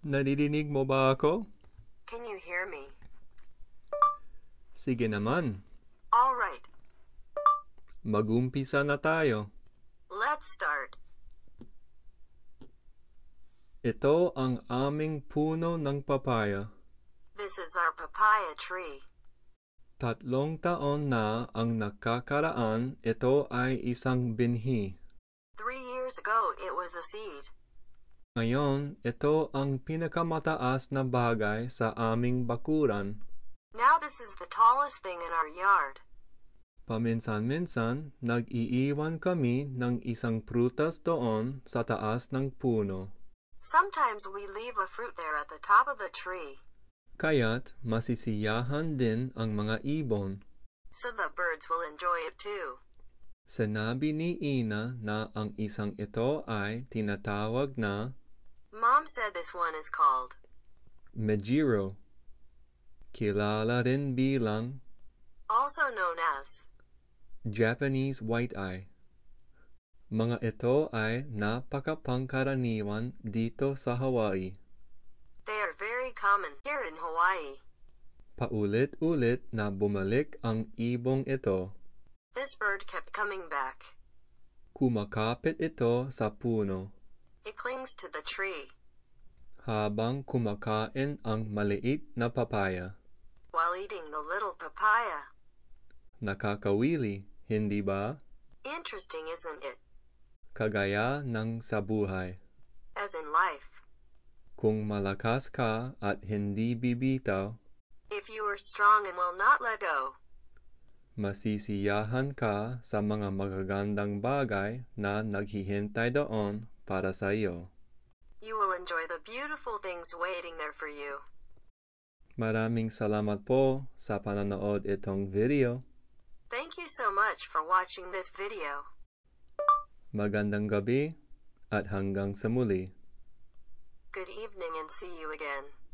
Naririnig mo ba ako? Can you hear me? Sige naman. All right. Magumpisa na tayo. Let's start. Ito ang aming puno ng papaya. This is our papaya tree. Tatlong taon na ang nakakaraan, ito ay isang binhi. Three years ago, it was a seed. Ngayon, ito ang pinakamataas na bagay sa aming bakuran. Now this is the tallest thing in our yard. Paminsan-minsan, nag-iiwan kami ng isang prutas doon sa taas ng puno. Sometimes we leave a fruit there at the top of the tree. Kaya't masisiyahan din ang mga ibon. So the birds will enjoy it too. Sinabi ni Ina na ang isang ito ay tinatawag na Mom said this one is called Majiro. Kilala rin bilang. Also known as Japanese white eye. Mga ito ay napakapangkaraniwan dito sa Hawaii. They are very common here in Hawaii. Paulit-ulit na bumalik ang ibong ito. This bird kept coming back. Kumakapit ito sa puno. It clings to the tree. Habang kumakain ang maliit na papaya. While eating the little papaya. Nakakawili, hindi ba? Interesting, isn't it? Kagaya ng sa buhay. As in life. Kung malakas ka at hindi bibitaw. If you are strong and will not let go. masisiyahan ka sa mga magagandang bagay na naghihintay doon para sa iyo. You will enjoy the beautiful things waiting there for you. Maraming salamat po sa pananood itong video. Thank you so much for watching this video. Magandang gabi at hanggang sa muli. Good evening and see you again.